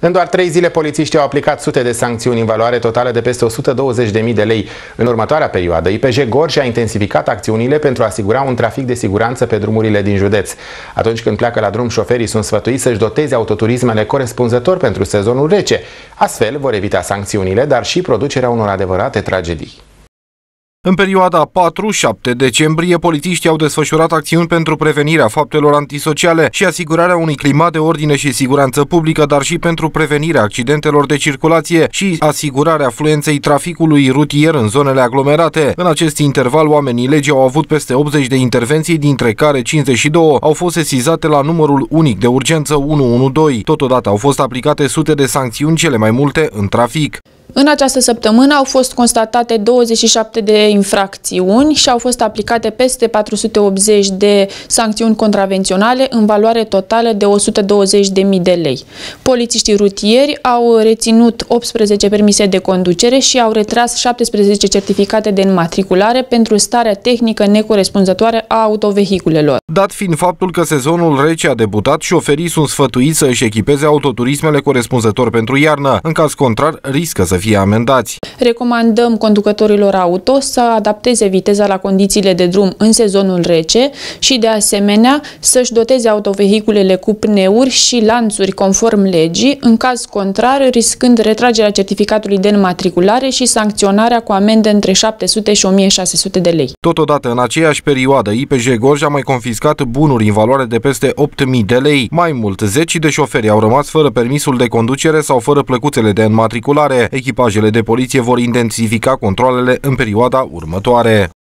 În doar trei zile, polițiștii au aplicat sute de sancțiuni în valoare totală de peste 120.000 de lei. În următoarea perioadă, IPJ Gorj a intensificat acțiunile pentru a asigura un trafic de siguranță pe drumurile din județ. Atunci când pleacă la drum, șoferii sunt sfătuiți să-și doteze autoturismele corespunzător pentru sezonul rece. Astfel vor evita sancțiunile, dar și producerea unor adevărate tragedii. În perioada 4-7 decembrie, polițiștii au desfășurat acțiuni pentru prevenirea faptelor antisociale și asigurarea unui climat de ordine și siguranță publică, dar și pentru prevenirea accidentelor de circulație și asigurarea fluenței traficului rutier în zonele aglomerate. În acest interval, oamenii legii au avut peste 80 de intervenții, dintre care 52 au fost sesizate la numărul unic de urgență 112. Totodată au fost aplicate sute de sancțiuni, cele mai multe în trafic. În această săptămână au fost constatate 27 de infracțiuni și au fost aplicate peste 480 de sancțiuni contravenționale în valoare totală de 120.000 de lei. Polițiștii rutieri au reținut 18 permise de conducere și au retras 17 certificate de înmatriculare pentru starea tehnică necorespunzătoare a autovehiculelor. Dat fiind faptul că sezonul rece a debutat, șoferii sunt sfătuiți să își echipeze autoturismele corespunzător pentru iarnă. În caz contrar, riscă să să fie amendați. Recomandăm conducătorilor auto să adapteze viteza la condițiile de drum în sezonul rece și de asemenea să-și doteze autovehiculele cu pneuri și lanțuri conform legii, în caz contrar riscând retragerea certificatului de înmatriculare și sancționarea cu amende între 700 și 1600 de lei. Totodată, în aceeași perioadă, IPJ Gorj a mai confiscat bunuri în valoare de peste 8000 de lei. Mai mult, zeci de șoferi au rămas fără permisul de conducere sau fără plăcuțele de înmatriculare. Echipajele de poliție vor intensifica controlele în perioada următoare.